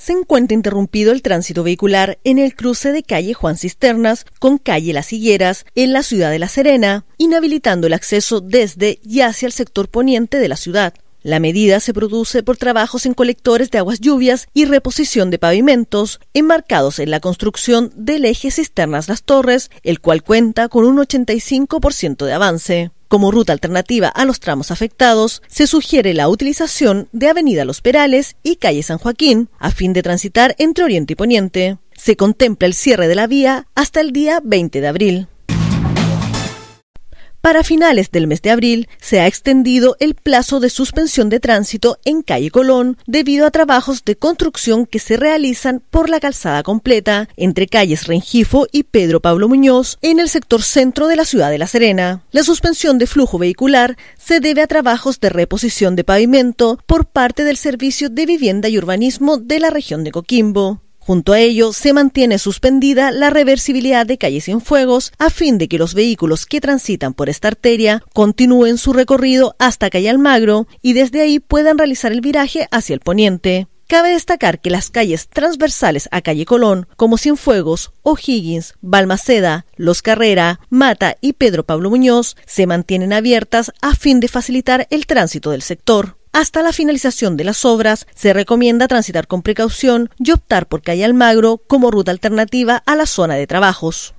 se encuentra interrumpido el tránsito vehicular en el cruce de calle Juan Cisternas con calle Las Higueras en la ciudad de La Serena, inhabilitando el acceso desde y hacia el sector poniente de la ciudad. La medida se produce por trabajos en colectores de aguas lluvias y reposición de pavimentos enmarcados en la construcción del eje Cisternas Las Torres, el cual cuenta con un 85% de avance. Como ruta alternativa a los tramos afectados, se sugiere la utilización de Avenida Los Perales y Calle San Joaquín, a fin de transitar entre Oriente y Poniente. Se contempla el cierre de la vía hasta el día 20 de abril. Para finales del mes de abril se ha extendido el plazo de suspensión de tránsito en calle Colón debido a trabajos de construcción que se realizan por la calzada completa entre calles Rengifo y Pedro Pablo Muñoz en el sector centro de la ciudad de La Serena. La suspensión de flujo vehicular se debe a trabajos de reposición de pavimento por parte del Servicio de Vivienda y Urbanismo de la región de Coquimbo. Junto a ello, se mantiene suspendida la reversibilidad de Calle sin a fin de que los vehículos que transitan por esta arteria continúen su recorrido hasta calle Almagro y desde ahí puedan realizar el viraje hacia el poniente. Cabe destacar que las calles transversales a calle Colón, como Cienfuegos, O'Higgins, Balmaceda, Los Carrera, Mata y Pedro Pablo Muñoz, se mantienen abiertas a fin de facilitar el tránsito del sector. Hasta la finalización de las obras, se recomienda transitar con precaución y optar por calle Almagro como ruta alternativa a la zona de trabajos.